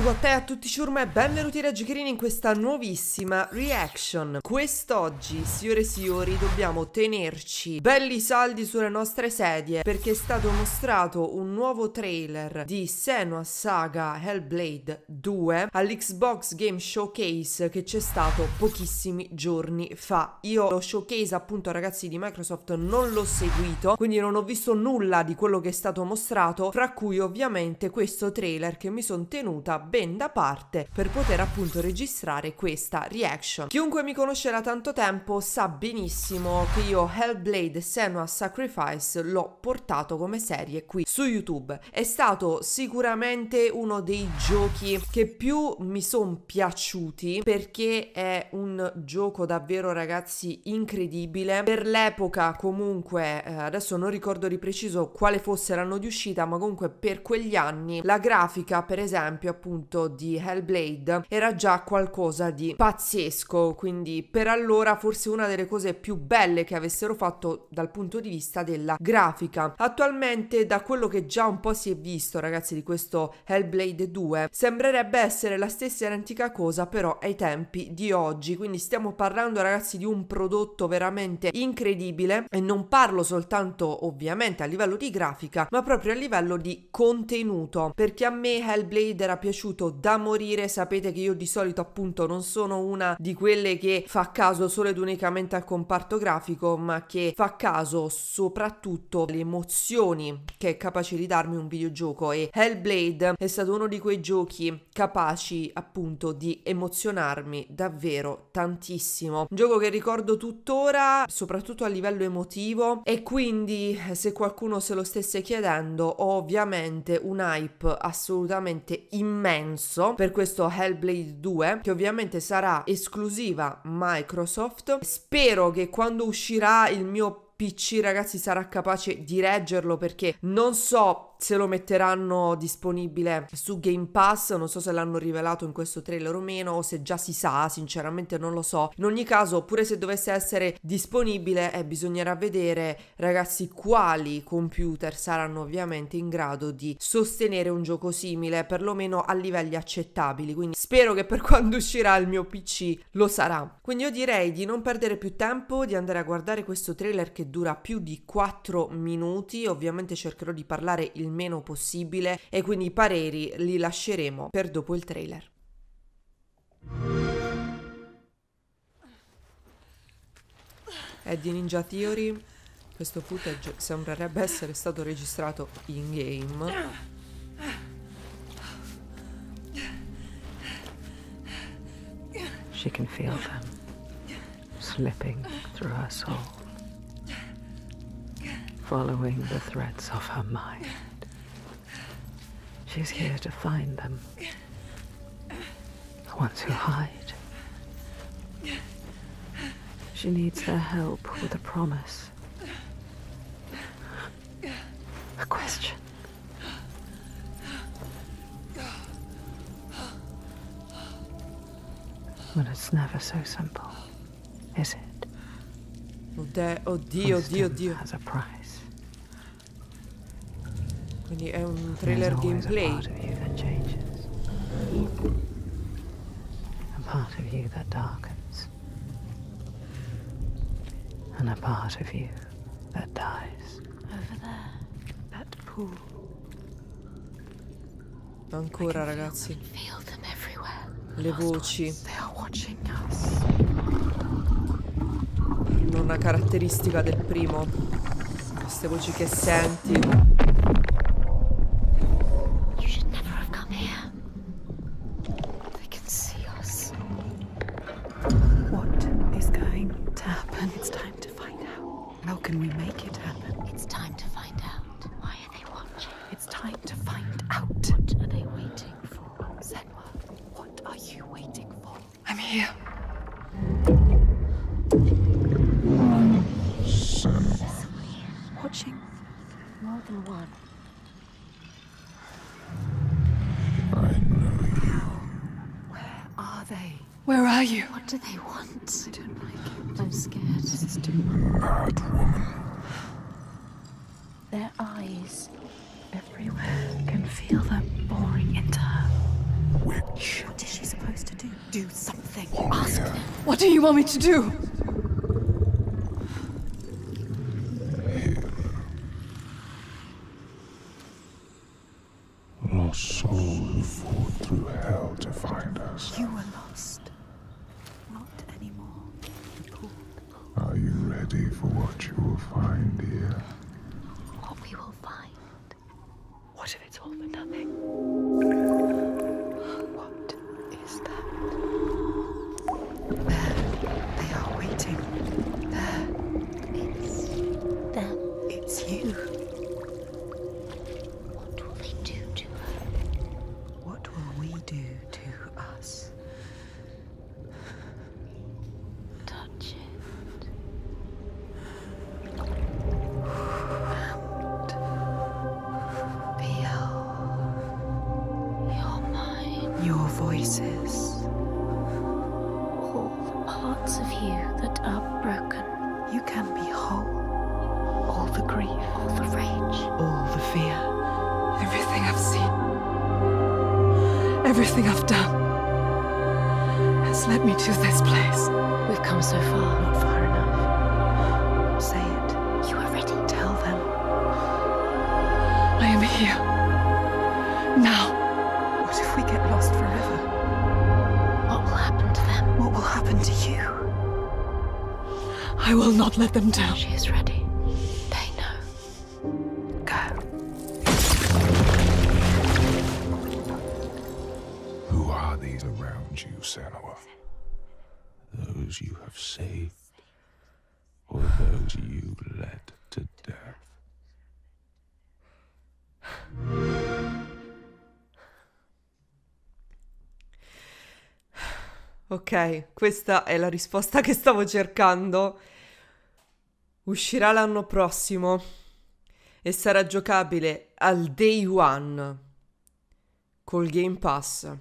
Guattè a tutti ciurma e benvenuti raggicherini in questa nuovissima reaction Quest'oggi, signore e signori, dobbiamo tenerci belli saldi sulle nostre sedie Perché è stato mostrato un nuovo trailer di Senua Saga Hellblade 2 All'Xbox Game Showcase che c'è stato pochissimi giorni fa Io lo showcase appunto ragazzi di Microsoft non l'ho seguito Quindi non ho visto nulla di quello che è stato mostrato Fra cui ovviamente questo trailer che mi sono tenuta ben da parte per poter appunto registrare questa reaction. Chiunque mi conosce da tanto tempo sa benissimo che io Hellblade Senua Sacrifice l'ho portato come serie qui su YouTube. È stato sicuramente uno dei giochi che più mi sono piaciuti perché è un gioco davvero ragazzi incredibile. Per l'epoca comunque, eh, adesso non ricordo di preciso quale fosse l'anno di uscita, ma comunque per quegli anni la grafica per esempio appunto appunto di Hellblade era già qualcosa di pazzesco, quindi per allora forse una delle cose più belle che avessero fatto dal punto di vista della grafica. Attualmente da quello che già un po' si è visto ragazzi di questo Hellblade 2 sembrerebbe essere la stessa identica cosa però ai tempi di oggi, quindi stiamo parlando ragazzi di un prodotto veramente incredibile e non parlo soltanto ovviamente a livello di grafica ma proprio a livello di contenuto perché a me Hellblade era piaciuto piaciuto da morire. Sapete che io di solito appunto non sono una di quelle che fa caso solo ed unicamente al comparto grafico, ma che fa caso soprattutto alle emozioni che è capace di darmi un videogioco e Hellblade è stato uno di quei giochi capaci appunto di emozionarmi davvero tantissimo. Un gioco che ricordo tuttora, soprattutto a livello emotivo e quindi se qualcuno se lo stesse chiedendo ho ovviamente un hype assolutamente immenso senso per questo Hellblade 2 che ovviamente sarà esclusiva Microsoft. Spero che quando uscirà il mio PC ragazzi sarà capace di reggerlo perché non so se lo metteranno disponibile su Game Pass, non so se l'hanno rivelato in questo trailer o meno o se già si sa, sinceramente non lo so. In ogni caso, pure se dovesse essere disponibile, eh, bisognerà vedere ragazzi quali computer saranno ovviamente in grado di sostenere un gioco simile, perlomeno a livelli accettabili, quindi spero che per quando uscirà il mio PC lo sarà. Quindi io direi di non perdere più tempo, di andare a guardare questo trailer che dura più di 4 minuti, ovviamente cercherò di parlare il il meno possibile e quindi i pareri li lasceremo per dopo il trailer. È di Ninja Theory. Questo footage sembrerebbe essere stato registrato in game. She can feel them slipping through her soul, following the threads of her mind. She's here to find them. The ones who hide. She needs their help with a promise. A question. But it's never so simple, is it? Oh, dear, oh, dear, Oh dear, dear. has a price. Quindi è un trailer gameplay. A part of you that darkens. And a part of you that dies. Over there. That pool. Ancora ragazzi. Le voci. Non una caratteristica del primo. Queste voci che senti. How can we make it happen? It's time to find out. Why are they watching? It's time to Where are you? What do they want? I don't like it. I'm scared. This is too mad woman. Their eyes everywhere can feel them boring into her. Witch. What is she supposed to do? Do something. Ask them. What do you want me to do? What if it's all for nothing? Everything I've done has led me to this place. We've come so far. Not far enough. Say it. You are ready. Tell them. I am here. Now. What if we get lost forever? What will happen to them? What will happen to you? I will not let them down. She is ready. and you, Sanwa. Those you have saved, or those you led to death. Ok, questa è la risposta che stavo cercando. Uscirà l'anno prossimo e sarà giocabile al day one col Game Pass.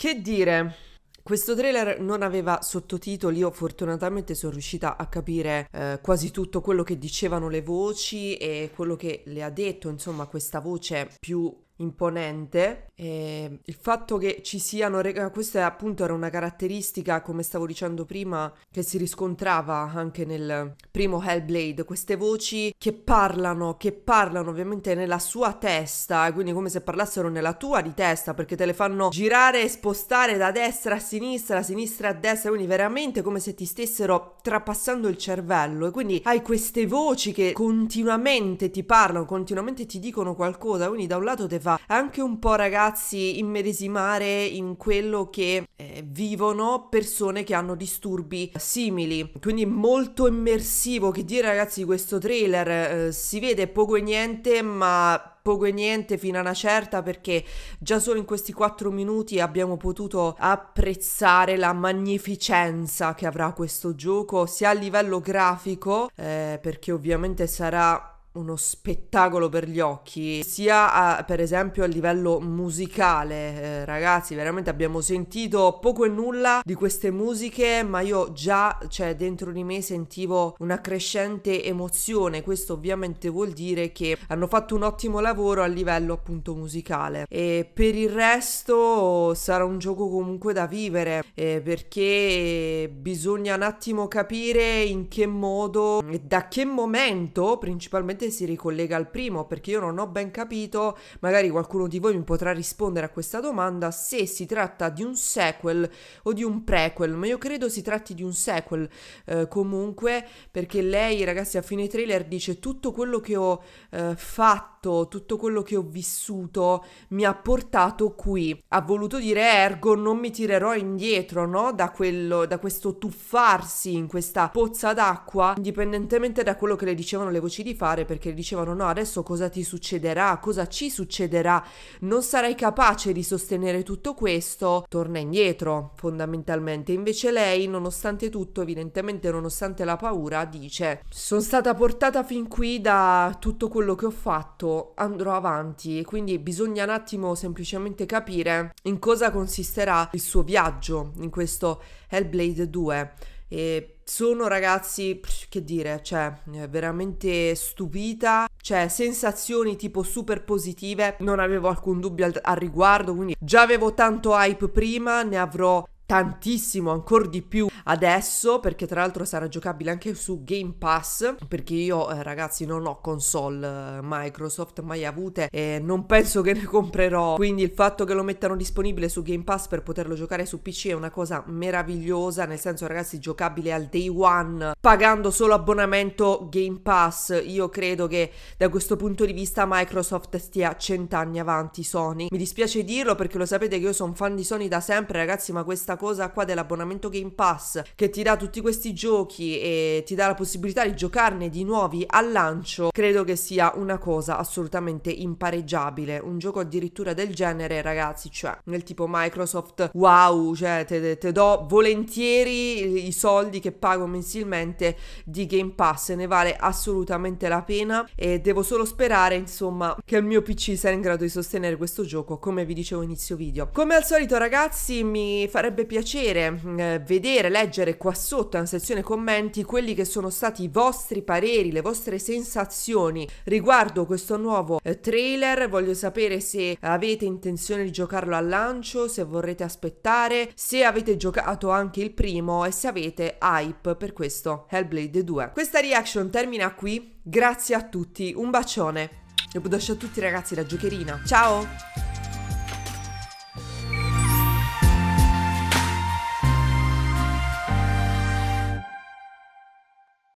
Che dire? Questo trailer non aveva sottotitoli, io fortunatamente sono riuscita a capire eh, quasi tutto quello che dicevano le voci e quello che le ha detto, insomma, questa voce più imponente. E il fatto che ci siano, reg- eh, questa appunto era una caratteristica, come stavo dicendo prima, che si riscontrava anche nel primo Hellblade, queste voci che parlano, che parlano ovviamente nella sua testa, quindi come se parlassero nella tua di testa, perché te le fanno girare e spostare da destra a sinistra, a sinistra a destra, quindi veramente come se ti stessero trapassando il cervello. E quindi hai queste voci che continuamente ti parlano, continuamente ti dicono qualcosa, quindi da un lato te fa anche un po' ragazzi immedesimare in quello che eh, vivono persone che hanno disturbi simili. Quindi molto immersivo, che dire ragazzi questo trailer eh, si vede poco e niente, ma poco e niente fino a una certa perché già solo in questi quattro minuti abbiamo potuto apprezzare la magnificenza che avrà questo gioco sia a livello grafico eh, perché ovviamente sarà uno spettacolo per gli occhi, sia a, per esempio a livello musicale. Eh, ragazzi, veramente abbiamo sentito poco e nulla di queste musiche, ma io già, cioè, dentro di me sentivo una crescente emozione. Questo ovviamente vuol dire che hanno fatto un ottimo lavoro a livello appunto musicale. E per il resto sarà un gioco comunque da vivere, eh, perché bisogna un attimo capire in che modo e da che momento principalmente sicuramente si ricollega al primo perché io non ho ben capito, magari qualcuno di voi mi potrà rispondere a questa domanda, se si tratta di un sequel o di un prequel, ma io credo si tratti di un sequel eh, comunque perché lei ragazzi a fine trailer dice tutto quello che ho eh, fatto, tutto quello che ho vissuto mi ha portato qui, ha voluto dire ergo non mi tirerò indietro no? da, quello, da questo tuffarsi in questa pozza d'acqua indipendentemente da quello che le dicevano le voci di fare perché dicevano no, adesso cosa ti succederà, cosa ci succederà, non sarai capace di sostenere tutto questo, torna indietro fondamentalmente. Invece lei, nonostante tutto, evidentemente nonostante la paura, dice sono stata portata fin qui da tutto quello che ho fatto, andrò avanti, quindi bisogna un attimo semplicemente capire in cosa consisterà il suo viaggio in questo Hellblade 2. E sono ragazzi, che dire, cioè, eh, veramente stupita, cioè, sensazioni tipo super positive, non avevo alcun dubbio al, al riguardo, quindi già avevo tanto hype prima, ne avrò tantissimo, ancora di più adesso, perché tra l'altro sarà giocabile anche su Game Pass, perché io eh, ragazzi non ho console eh, Microsoft mai avute e non penso che ne comprerò, quindi il fatto che lo mettano disponibile su Game Pass per poterlo giocare su PC è una cosa meravigliosa, nel senso ragazzi giocabile al day one, pagando solo abbonamento Game Pass, io credo che da questo punto di vista Microsoft stia cent'anni avanti Sony, mi dispiace dirlo perché lo sapete che io sono fan di Sony da sempre ragazzi, ma questa cosa qua dell'abbonamento Game Pass che ti dà tutti questi giochi e ti dà la possibilità di giocarne di nuovi al lancio, credo che sia una cosa assolutamente impareggiabile. Un gioco addirittura del genere, ragazzi, cioè nel tipo Microsoft, wow, cioè te, te do volentieri i soldi che pago mensilmente di Game Pass, ne vale assolutamente la pena e devo solo sperare, insomma, che il mio PC sia in grado di sostenere questo gioco, come vi dicevo inizio video. Come al solito, ragazzi, mi farebbe piacere mm, eh, vedere, leggere qua sotto in sezione commenti quelli che sono stati i vostri pareri, le vostre sensazioni riguardo questo nuovo eh, trailer. Voglio sapere se avete intenzione di giocarlo al lancio, se vorrete aspettare, se avete giocato anche il primo e se avete hype per questo Hellblade 2. Questa reaction termina qui. Grazie a tutti, un bacione. E buon a tutti ragazzi la Giocherina. Ciao!